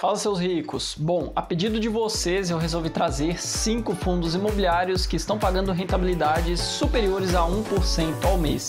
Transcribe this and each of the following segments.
Fala seus ricos. Bom, a pedido de vocês eu resolvi trazer cinco fundos imobiliários que estão pagando rentabilidades superiores a 1% ao mês.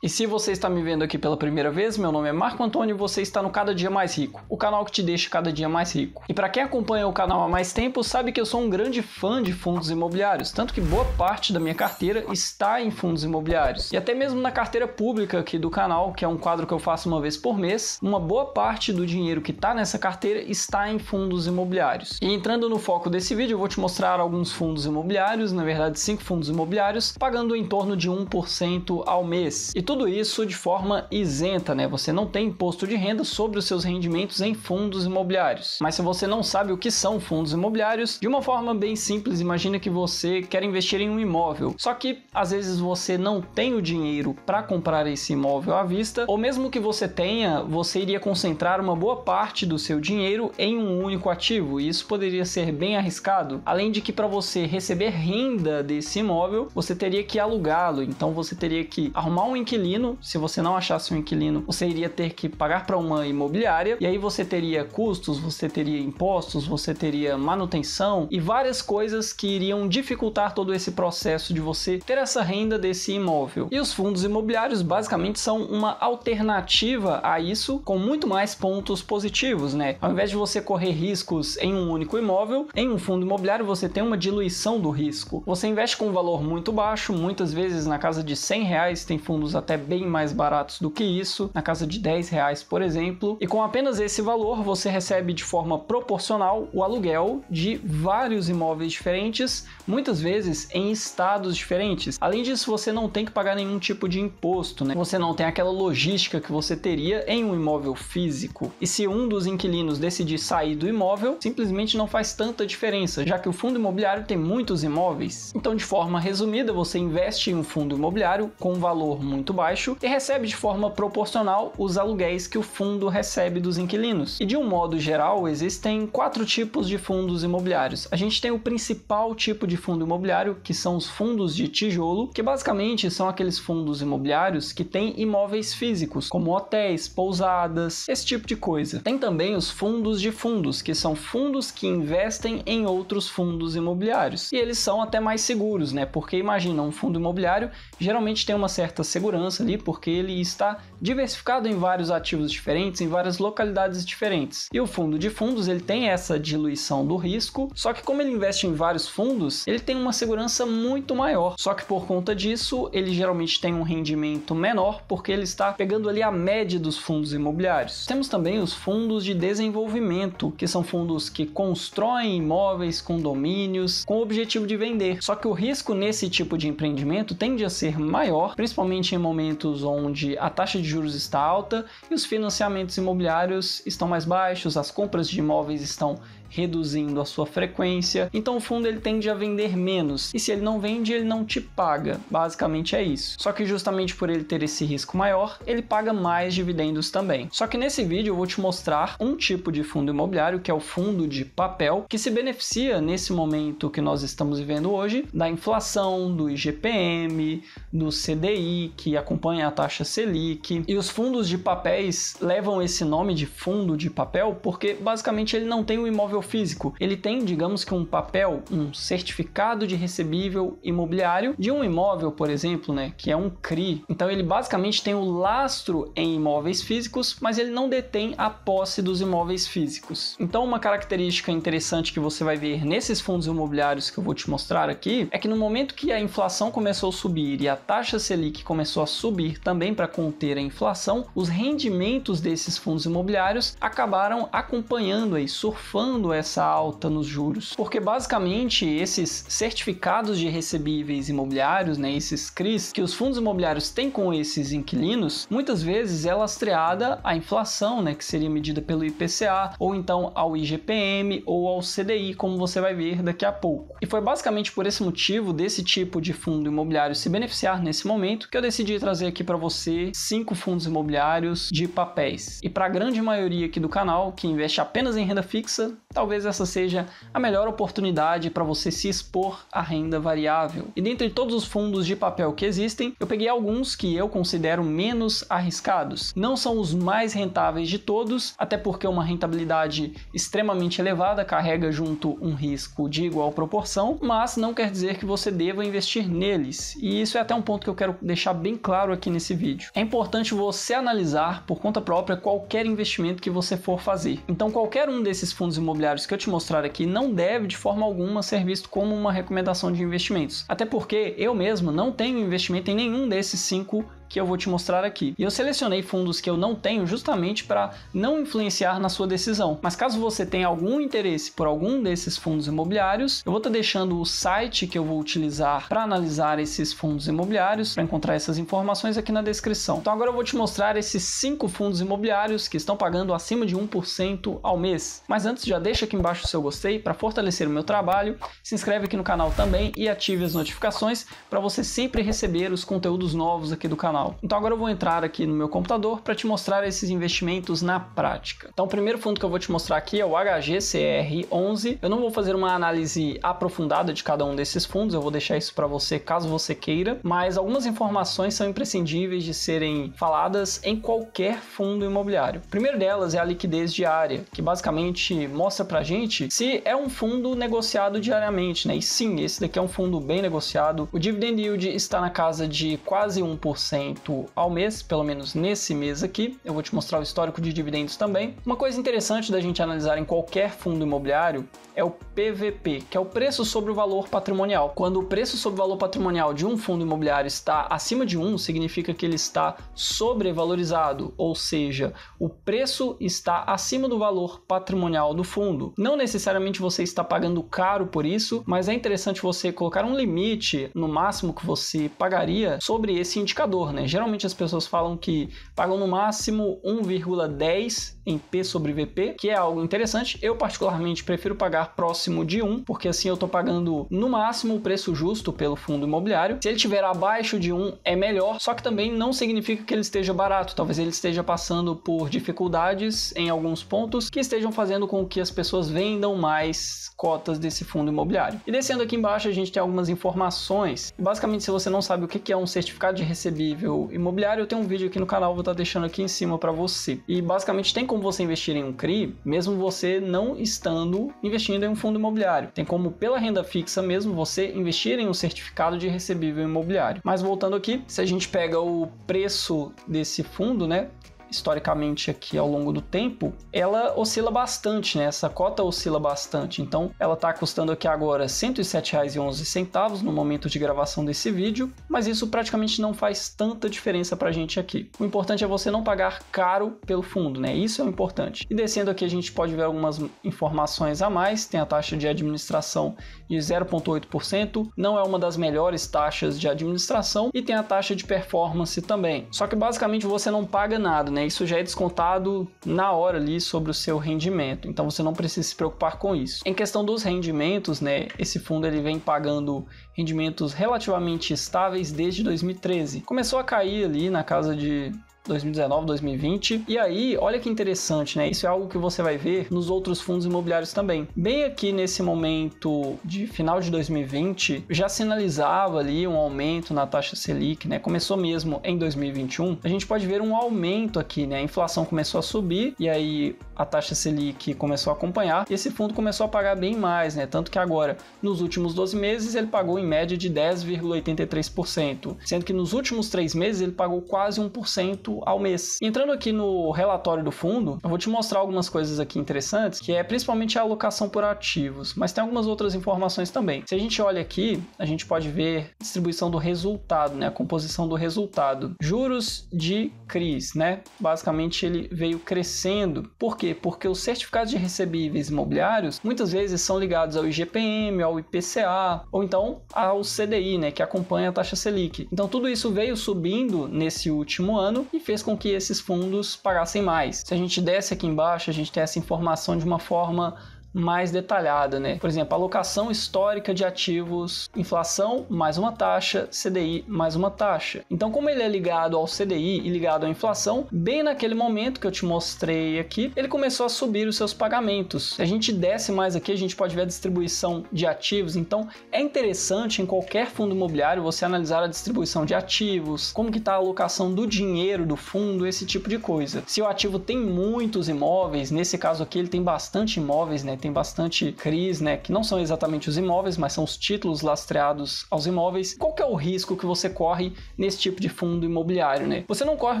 E se você está me vendo aqui pela primeira vez, meu nome é Marco Antônio e você está no Cada Dia Mais Rico, o canal que te deixa cada dia mais rico. E para quem acompanha o canal há mais tempo, sabe que eu sou um grande fã de fundos imobiliários, tanto que boa parte da minha carteira está em fundos imobiliários. E até mesmo na carteira pública aqui do canal, que é um quadro que eu faço uma vez por mês, uma boa parte do dinheiro que está nessa carteira está em fundos imobiliários. E entrando no foco desse vídeo, eu vou te mostrar alguns fundos imobiliários, na verdade cinco fundos imobiliários, pagando em torno de 1% ao mês. E tudo tudo isso de forma isenta, né? Você não tem imposto de renda sobre os seus rendimentos em fundos imobiliários. Mas se você não sabe o que são fundos imobiliários, de uma forma bem simples, imagina que você quer investir em um imóvel. Só que às vezes você não tem o dinheiro para comprar esse imóvel à vista, ou mesmo que você tenha, você iria concentrar uma boa parte do seu dinheiro em um único ativo, e isso poderia ser bem arriscado. Além de que para você receber renda desse imóvel, você teria que alugá-lo, então você teria que arrumar um inquilino inquilino. Se você não achasse um inquilino, você iria ter que pagar para uma imobiliária e aí você teria custos, você teria impostos, você teria manutenção e várias coisas que iriam dificultar todo esse processo de você ter essa renda desse imóvel. E os fundos imobiliários basicamente são uma alternativa a isso com muito mais pontos positivos, né? Ao invés de você correr riscos em um único imóvel, em um fundo imobiliário você tem uma diluição do risco. Você investe com um valor muito baixo, muitas vezes na casa de 100 reais tem fundos até até bem mais baratos do que isso, na casa de 10 reais, por exemplo. E com apenas esse valor, você recebe de forma proporcional o aluguel de vários imóveis diferentes, muitas vezes em estados diferentes. Além disso, você não tem que pagar nenhum tipo de imposto, né? Você não tem aquela logística que você teria em um imóvel físico. E se um dos inquilinos decidir sair do imóvel, simplesmente não faz tanta diferença, já que o fundo imobiliário tem muitos imóveis. Então, de forma resumida, você investe em um fundo imobiliário com um valor muito baixo e recebe de forma proporcional os aluguéis que o fundo recebe dos inquilinos. E de um modo geral, existem quatro tipos de fundos imobiliários. A gente tem o principal tipo de fundo imobiliário, que são os fundos de tijolo, que basicamente são aqueles fundos imobiliários que têm imóveis físicos, como hotéis, pousadas, esse tipo de coisa. Tem também os fundos de fundos, que são fundos que investem em outros fundos imobiliários. E eles são até mais seguros, né? Porque imagina, um fundo imobiliário geralmente tem uma certa segurança segurança ali, porque ele está diversificado em vários ativos diferentes, em várias localidades diferentes. E o fundo de fundos, ele tem essa diluição do risco, só que como ele investe em vários fundos, ele tem uma segurança muito maior. Só que por conta disso, ele geralmente tem um rendimento menor, porque ele está pegando ali a média dos fundos imobiliários. Temos também os fundos de desenvolvimento, que são fundos que constroem imóveis, condomínios, com o objetivo de vender. Só que o risco nesse tipo de empreendimento tende a ser maior, principalmente em momentos momentos onde a taxa de juros está alta e os financiamentos imobiliários estão mais baixos, as compras de imóveis estão reduzindo a sua frequência. Então o fundo ele tende a vender menos e se ele não vende, ele não te paga. Basicamente é isso. Só que justamente por ele ter esse risco maior, ele paga mais dividendos também. Só que nesse vídeo eu vou te mostrar um tipo de fundo imobiliário que é o fundo de papel que se beneficia nesse momento que nós estamos vivendo hoje da inflação, do IGPM, do CDI que acompanha a taxa Selic. E os fundos de papéis levam esse nome de fundo de papel porque basicamente ele não tem o imóvel imóvel físico, ele tem, digamos que um papel, um certificado de recebível imobiliário de um imóvel, por exemplo, né, que é um CRI. Então ele basicamente tem o um lastro em imóveis físicos, mas ele não detém a posse dos imóveis físicos. Então uma característica interessante que você vai ver nesses fundos imobiliários que eu vou te mostrar aqui é que no momento que a inflação começou a subir e a taxa Selic começou a subir também para conter a inflação, os rendimentos desses fundos imobiliários acabaram acompanhando aí, surfando essa alta nos juros? Porque basicamente esses certificados de recebíveis imobiliários, né, esses CRIs, que os fundos imobiliários têm com esses inquilinos, muitas vezes é lastreada à inflação, né, que seria medida pelo IPCA, ou então ao IGPM ou ao CDI, como você vai ver daqui a pouco. E foi basicamente por esse motivo desse tipo de fundo imobiliário se beneficiar nesse momento que eu decidi trazer aqui para você cinco fundos imobiliários de papéis. E para a grande maioria aqui do canal que investe apenas em renda fixa, talvez essa seja a melhor oportunidade para você se expor à renda variável. E dentre todos os fundos de papel que existem, eu peguei alguns que eu considero menos arriscados. Não são os mais rentáveis de todos, até porque uma rentabilidade extremamente elevada carrega junto um risco de igual proporção, mas não quer dizer que você deva investir neles. E isso é até um ponto que eu quero deixar bem claro aqui nesse vídeo. É importante você analisar por conta própria qualquer investimento que você for fazer. Então, qualquer um desses fundos imobiliários imobiliários que eu te mostrar aqui não deve de forma alguma ser visto como uma recomendação de investimentos. Até porque eu mesmo não tenho investimento em nenhum desses cinco que eu vou te mostrar aqui. E eu selecionei fundos que eu não tenho justamente para não influenciar na sua decisão. Mas caso você tenha algum interesse por algum desses fundos imobiliários, eu vou estar tá deixando o site que eu vou utilizar para analisar esses fundos imobiliários, para encontrar essas informações aqui na descrição. Então agora eu vou te mostrar esses cinco fundos imobiliários que estão pagando acima de 1% ao mês. Mas antes já deixa aqui embaixo o seu gostei para fortalecer o meu trabalho, se inscreve aqui no canal também e ative as notificações para você sempre receber os conteúdos novos aqui do canal. Então agora eu vou entrar aqui no meu computador para te mostrar esses investimentos na prática. Então o primeiro fundo que eu vou te mostrar aqui é o HGCR11. Eu não vou fazer uma análise aprofundada de cada um desses fundos, eu vou deixar isso para você caso você queira, mas algumas informações são imprescindíveis de serem faladas em qualquer fundo imobiliário. O primeiro delas é a liquidez diária, que basicamente mostra para gente se é um fundo negociado diariamente, né? E sim, esse daqui é um fundo bem negociado. O dividend yield está na casa de quase 1% ao mês, pelo menos nesse mês aqui. Eu vou te mostrar o histórico de dividendos também. Uma coisa interessante da gente analisar em qualquer fundo imobiliário é o PVP, que é o preço sobre o valor patrimonial. Quando o preço sobre o valor patrimonial de um fundo imobiliário está acima de 1, significa que ele está sobrevalorizado, ou seja, o preço está acima do valor patrimonial do fundo. Não necessariamente você está pagando caro por isso, mas é interessante você colocar um limite no máximo que você pagaria sobre esse indicador, né? né? Geralmente as pessoas falam que pagam no máximo 1,10 em P sobre VP, que é algo interessante. Eu particularmente prefiro pagar próximo de 1, porque assim eu estou pagando no máximo o preço justo pelo fundo imobiliário. Se ele estiver abaixo de 1 é melhor, só que também não significa que ele esteja barato. Talvez ele esteja passando por dificuldades em alguns pontos que estejam fazendo com que as pessoas vendam mais cotas desse fundo imobiliário. E descendo aqui embaixo a gente tem algumas informações. Basicamente, se você não sabe o que é um certificado de recebível eu, imobiliário, eu tenho um vídeo aqui no canal, vou estar tá deixando aqui em cima para você. E basicamente tem como você investir em um CRI, mesmo você não estando investindo em um fundo imobiliário. Tem como pela renda fixa mesmo você investir em um certificado de recebível imobiliário. Mas voltando aqui, se a gente pega o preço desse fundo, né, historicamente aqui ao longo do tempo, ela oscila bastante, né? Essa cota oscila bastante. Então, ela está custando aqui agora R$ 107,11 no momento de gravação desse vídeo, mas isso praticamente não faz tanta diferença para gente aqui. O importante é você não pagar caro pelo fundo, né? Isso é o importante. E descendo aqui a gente pode ver algumas informações a mais, tem a taxa de administração de 0,8%, não é uma das melhores taxas de administração e tem a taxa de performance também. Só que basicamente você não paga nada, né? Isso já é descontado na hora ali sobre o seu rendimento. Então você não precisa se preocupar com isso. Em questão dos rendimentos, né? Esse fundo ele vem pagando rendimentos relativamente estáveis desde 2013. Começou a cair ali na casa de 2019, 2020. E aí, olha que interessante, né? Isso é algo que você vai ver nos outros fundos imobiliários também. Bem aqui nesse momento de final de 2020, já sinalizava ali um aumento na taxa Selic, né? Começou mesmo em 2021. A gente pode ver um aumento aqui, né? A inflação começou a subir e aí a taxa Selic começou a acompanhar. Esse fundo começou a pagar bem mais, né? Tanto que agora, nos últimos 12 meses, ele pagou em média de 10,83%, sendo que nos últimos três meses ele pagou quase 1% 8 ao mês. Entrando aqui no relatório do fundo, eu vou te mostrar algumas coisas aqui interessantes, que é principalmente a alocação por ativos, mas tem algumas outras informações também. Se a gente olha aqui, a gente pode ver a distribuição do resultado, né, a composição do resultado. Juros de CRIs, né? Basicamente ele veio crescendo. Por quê? Porque os certificados de recebíveis imobiliários muitas vezes são ligados ao IGPM, ao IPCA ou então ao CDI, né, que acompanha a taxa Selic. Então tudo isso veio subindo nesse último ano e e fez com que esses fundos pagassem mais. Se a gente desce aqui embaixo, a gente tem essa informação de uma forma mais detalhada, né? Por exemplo, alocação histórica de ativos, inflação mais uma taxa, CDI mais uma taxa. Então, como ele é ligado ao CDI e ligado à inflação, bem naquele momento que eu te mostrei aqui, ele começou a subir os seus pagamentos. Se a gente desce mais aqui, a gente pode ver a distribuição de ativos. Então, é interessante em qualquer fundo imobiliário você analisar a distribuição de ativos, como que está a alocação do dinheiro do fundo, esse tipo de coisa. Se o ativo tem muitos imóveis, nesse caso aqui ele tem bastante imóveis, né? Tem tem bastante CRIs, né, que não são exatamente os imóveis, mas são os títulos lastreados aos imóveis. Qual que é o risco que você corre nesse tipo de fundo imobiliário, né? Você não corre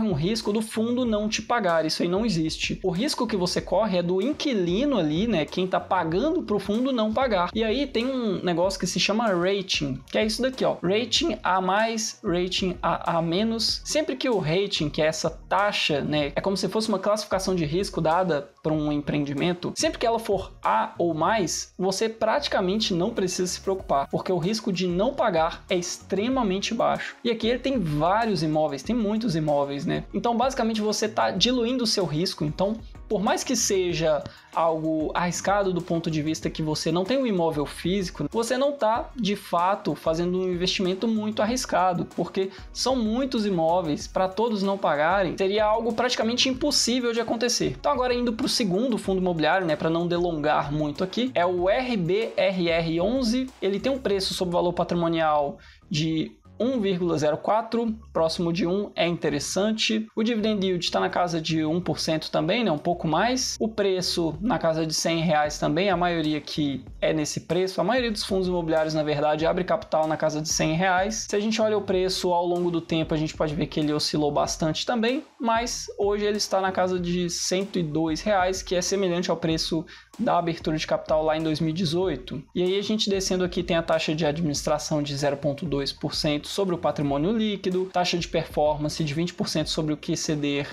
um risco do fundo não te pagar, isso aí não existe. O risco que você corre é do inquilino ali, né, quem tá pagando pro fundo não pagar. E aí tem um negócio que se chama rating, que é isso daqui, ó. Rating A+, rating A-, menos. Sempre que o rating, que é essa taxa, né, é como se fosse uma classificação de risco dada para um empreendimento, sempre que ela for a ou mais, você praticamente não precisa se preocupar, porque o risco de não pagar é extremamente baixo. E aqui ele tem vários imóveis, tem muitos imóveis, né? Então, basicamente, você está diluindo o seu risco. Então, por mais que seja algo arriscado do ponto de vista que você não tem um imóvel físico, você não está de fato fazendo um investimento muito arriscado, porque são muitos imóveis para todos não pagarem, seria algo praticamente impossível de acontecer. Então agora indo para o segundo fundo imobiliário, né, para não delongar muito aqui, é o RBRR11. Ele tem um preço sobre valor patrimonial de 1,04, próximo de 1 é interessante. O dividend yield está na casa de 1% também, né? um pouco mais. O preço na casa de 100 reais também, a maioria que é nesse preço, a maioria dos fundos imobiliários, na verdade, abre capital na casa de 100 reais. Se a gente olha o preço ao longo do tempo, a gente pode ver que ele oscilou bastante também, mas hoje ele está na casa de 102 reais, que é semelhante ao preço da abertura de capital lá em 2018. E aí a gente descendo aqui tem a taxa de administração de 0,2% sobre o patrimônio líquido, taxa de performance de 20% sobre o que ceder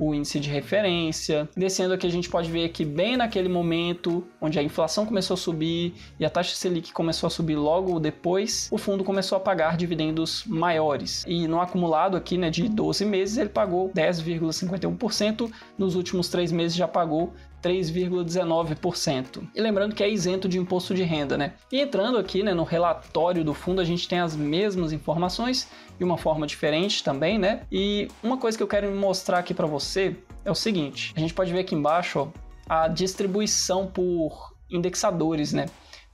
o índice de referência. Descendo aqui, a gente pode ver que bem naquele momento onde a inflação começou a subir e a taxa Selic começou a subir logo depois, o fundo começou a pagar dividendos maiores. E no acumulado aqui, né, de 12 meses, ele pagou 10,51%, nos últimos três meses já pagou 3,19%. E lembrando que é isento de imposto de renda, né? E entrando aqui né, no relatório do fundo, a gente tem as mesmas informações de uma forma diferente também, né? E uma coisa que eu quero mostrar aqui para você é o seguinte: a gente pode ver aqui embaixo ó, a distribuição por indexadores, né?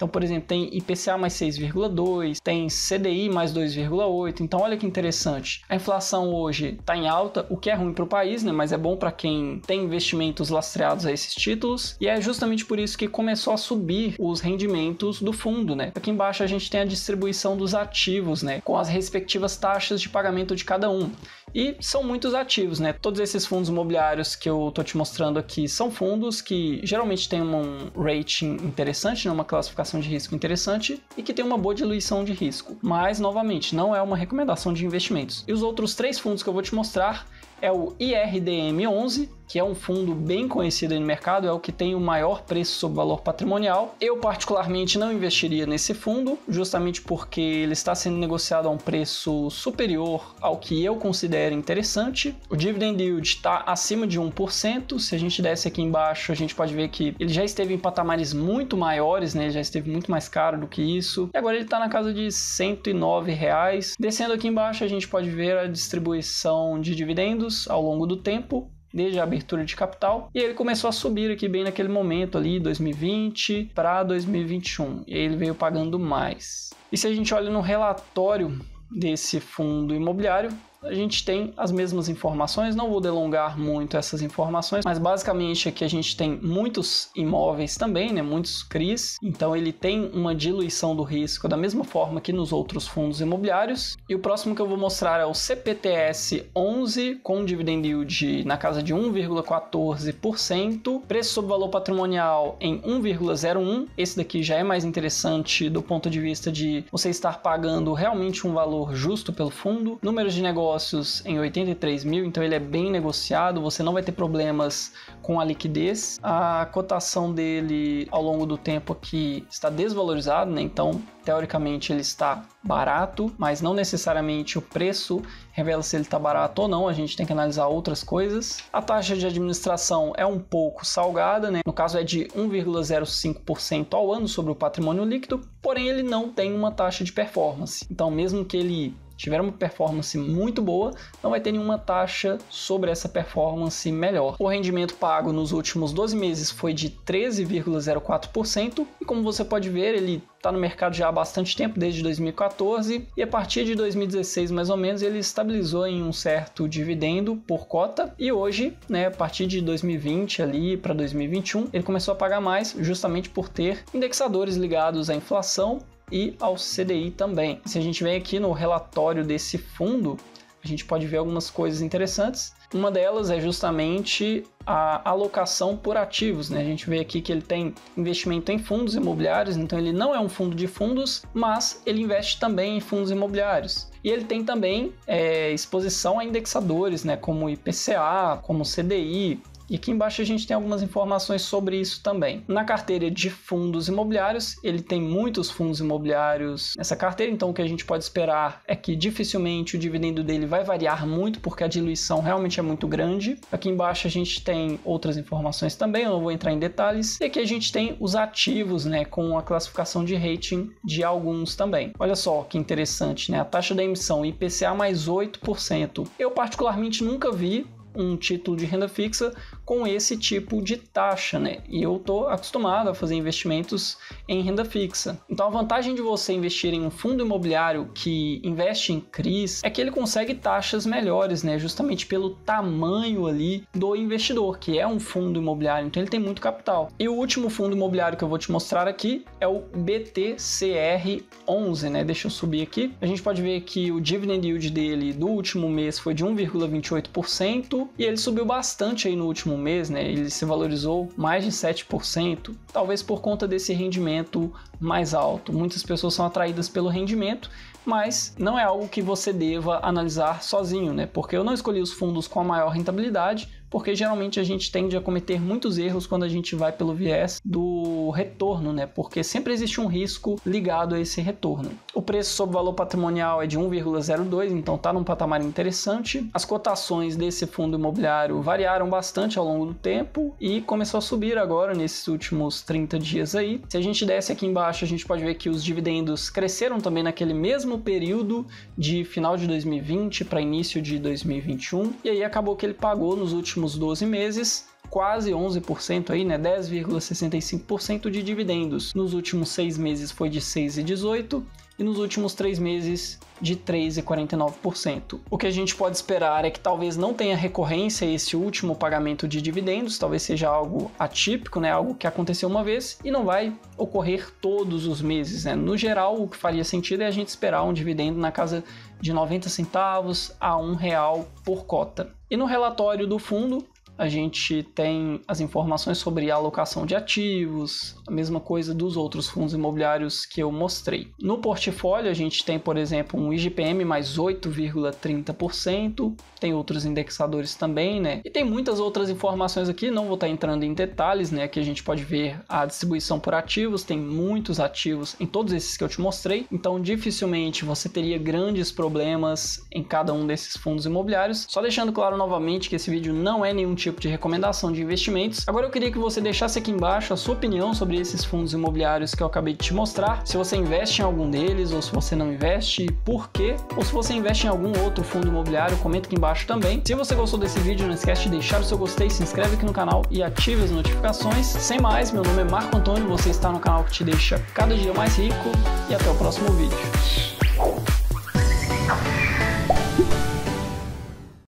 Então, por exemplo, tem IPCA mais 6,2, tem CDI mais 2,8. Então, olha que interessante. A inflação hoje está em alta, o que é ruim para o país, né? Mas é bom para quem tem investimentos lastreados a esses títulos. E é justamente por isso que começou a subir os rendimentos do fundo, né? Aqui embaixo a gente tem a distribuição dos ativos, né? Com as respectivas taxas de pagamento de cada um. E são muitos ativos, né? Todos esses fundos imobiliários que eu tô te mostrando aqui são fundos que geralmente têm um rating interessante, né? uma classificação avaliação de risco interessante e que tem uma boa diluição de risco. Mas, novamente, não é uma recomendação de investimentos. E os outros três fundos que eu vou te mostrar é o IRDM11, que é um fundo bem conhecido no mercado, é o que tem o maior preço sobre valor patrimonial. Eu, particularmente, não investiria nesse fundo, justamente porque ele está sendo negociado a um preço superior ao que eu considero interessante. O dividend yield está acima de 1%. Se a gente desce aqui embaixo, a gente pode ver que ele já esteve em patamares muito maiores, né? Ele já esteve muito mais caro do que isso. E agora ele está na casa de 109 reais. Descendo aqui embaixo, a gente pode ver a distribuição de dividendos ao longo do tempo desde a abertura de capital. E ele começou a subir aqui bem naquele momento ali, 2020 para 2021. E ele veio pagando mais. E se a gente olha no relatório desse fundo imobiliário, a gente tem as mesmas informações. Não vou delongar muito essas informações, mas basicamente aqui a gente tem muitos imóveis também, né? Muitos CRIs. Então ele tem uma diluição do risco da mesma forma que nos outros fundos imobiliários. E o próximo que eu vou mostrar é o CPTS 11 com dividend yield na casa de 1,14%, preço sobre valor patrimonial em 1,01. Esse daqui já é mais interessante do ponto de vista de você estar pagando realmente um valor justo pelo fundo, números de negócio negócios em 83 mil, então ele é bem negociado, você não vai ter problemas com a liquidez. A cotação dele ao longo do tempo aqui está desvalorizada, né? então teoricamente ele está barato, mas não necessariamente o preço revela se ele está barato ou não, a gente tem que analisar outras coisas. A taxa de administração é um pouco salgada, né? no caso é de 1,05% ao ano sobre o patrimônio líquido, porém ele não tem uma taxa de performance. Então, mesmo que ele tiveram uma performance muito boa, não vai ter nenhuma taxa sobre essa performance melhor. O rendimento pago nos últimos 12 meses foi de 13,04% e como você pode ver, ele está no mercado já há bastante tempo, desde 2014, e a partir de 2016 mais ou menos ele estabilizou em um certo dividendo por cota e hoje, né, a partir de 2020 ali para 2021, ele começou a pagar mais justamente por ter indexadores ligados à inflação e ao CDI também. Se a gente vem aqui no relatório desse fundo, a gente pode ver algumas coisas interessantes. Uma delas é justamente a alocação por ativos, né? A gente vê aqui que ele tem investimento em fundos imobiliários, então ele não é um fundo de fundos, mas ele investe também em fundos imobiliários. E ele tem também é, exposição a indexadores, né? Como IPCA, como CDI, e aqui embaixo a gente tem algumas informações sobre isso também. Na carteira de fundos imobiliários, ele tem muitos fundos imobiliários nessa carteira, então o que a gente pode esperar é que dificilmente o dividendo dele vai variar muito, porque a diluição realmente é muito grande. Aqui embaixo a gente tem outras informações também, eu não vou entrar em detalhes. E aqui a gente tem os ativos, né, com a classificação de rating de alguns também. Olha só que interessante, né? A taxa da emissão IPCA mais 8%. Eu particularmente nunca vi um título de renda fixa com esse tipo de taxa, né? E eu estou acostumado a fazer investimentos em renda fixa. Então a vantagem de você investir em um fundo imobiliário que investe em CRIs é que ele consegue taxas melhores, né? Justamente pelo tamanho ali do investidor, que é um fundo imobiliário, então ele tem muito capital. E o último fundo imobiliário que eu vou te mostrar aqui é o BTCR11, né? Deixa eu subir aqui. A gente pode ver que o dividend yield dele do último mês foi de 1,28% e ele subiu bastante aí no último último mês, né, ele se valorizou mais de 7%, talvez por conta desse rendimento mais alto. Muitas pessoas são atraídas pelo rendimento, mas não é algo que você deva analisar sozinho, né? Porque eu não escolhi os fundos com a maior rentabilidade, porque geralmente a gente tende a cometer muitos erros quando a gente vai pelo viés do retorno, né? Porque sempre existe um risco ligado a esse retorno. O preço sobre valor patrimonial é de 1,02, então está num patamar interessante. As cotações desse fundo imobiliário variaram bastante ao longo do tempo e começou a subir agora nesses últimos 30 dias aí. Se a gente desce aqui embaixo, a gente pode ver que os dividendos cresceram também naquele mesmo período de final de 2020 para início de 2021, e aí acabou que ele pagou nos últimos últimos 12 meses, quase 11%, aí, né, 10,65% de dividendos. Nos últimos seis meses foi de 6,18% e nos últimos três meses de 3,49%. O que a gente pode esperar é que talvez não tenha recorrência esse último pagamento de dividendos, talvez seja algo atípico, né? algo que aconteceu uma vez e não vai ocorrer todos os meses. Né? No geral, o que faria sentido é a gente esperar um dividendo na casa de 90 centavos a um real por cota. E no relatório do fundo, a gente tem as informações sobre a alocação de ativos, a mesma coisa dos outros fundos imobiliários que eu mostrei. No portfólio, a gente tem, por exemplo, um IGPM mais 8,30%, tem outros indexadores também, né? E tem muitas outras informações aqui, não vou estar tá entrando em detalhes, né? Aqui a gente pode ver a distribuição por ativos, tem muitos ativos em todos esses que eu te mostrei, então dificilmente você teria grandes problemas em cada um desses fundos imobiliários. Só deixando claro novamente que esse vídeo não é nenhum tipo de recomendação de investimentos. Agora eu queria que você deixasse aqui embaixo a sua opinião sobre esses fundos imobiliários que eu acabei de te mostrar, se você investe em algum deles ou se você não investe, por quê? Ou se você investe em algum outro fundo imobiliário, comenta aqui embaixo também. Se você gostou desse vídeo, não esquece de deixar o seu gostei, se inscreve aqui no canal e ative as notificações. Sem mais, meu nome é Marco Antônio, você está no canal que te deixa cada dia mais rico e até o próximo vídeo.